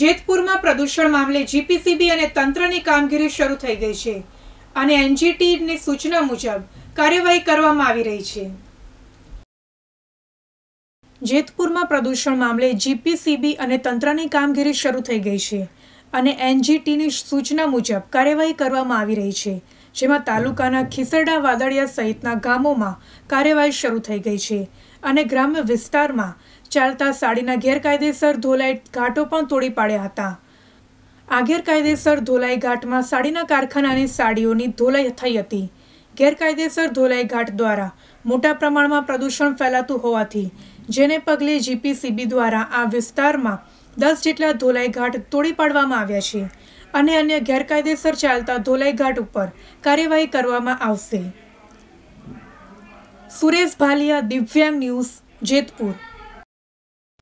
જેતપુરમાં પ્રદૂષણ મામલે જીપીસીબી અને તંત્રની કામગીરી શરૂ થઈ ગઈ છે અને એનજીટીની સૂચના મુજબ કાર્યવાહી કરવામાં આવી રહી છે જેતપુરમાં પ્રદૂષણ મામલે જીપીસીબી અને તંત્રની કામગીરી શરૂ થઈ ગઈ છે અને એનજીટીની સૂચના મુજબ કાર્યવાહી કરવામાં આવી રહી છે જેમાં તાલુકાના ખીસરડા વાદળિયા સહિતના ગામોમાં કાર્યવાહી શરૂ થઈ ગઈ છે અને ગ્રામ્ય વિસ્તારમાં ચાલતા સાડીના ગેરકાયદેસર ધોલાઈ ઘાટો પણ તોડી પાડ્યા હતા આ ગેરકાયદેસર ધોલાઈ ઘાટમાં સાડીના કારખાનાની સાડીઓની ધોલાઈ થઈ હતી ગેરકાયદેસર ધોલાઈ ઘાટ દ્વારા મોટા પ્રમાણમાં પ્રદૂષણ ફેલાતું હોવાથી જેને પગલે જીપીસીબી દ્વારા આ વિસ્તારમાં દસ જેટલા ધોલાઈ ઘાટ તોડી પાડવામાં આવ્યા છે અને અન્ય ગેરકાયદેસર ચાલતા ધોલાઈ ઘાટ ઉપર કાર્યવાહી કરવામાં આવશે સુરેશ ભાલિયા દિવ્યાંગ ન્યૂઝ જેતપુર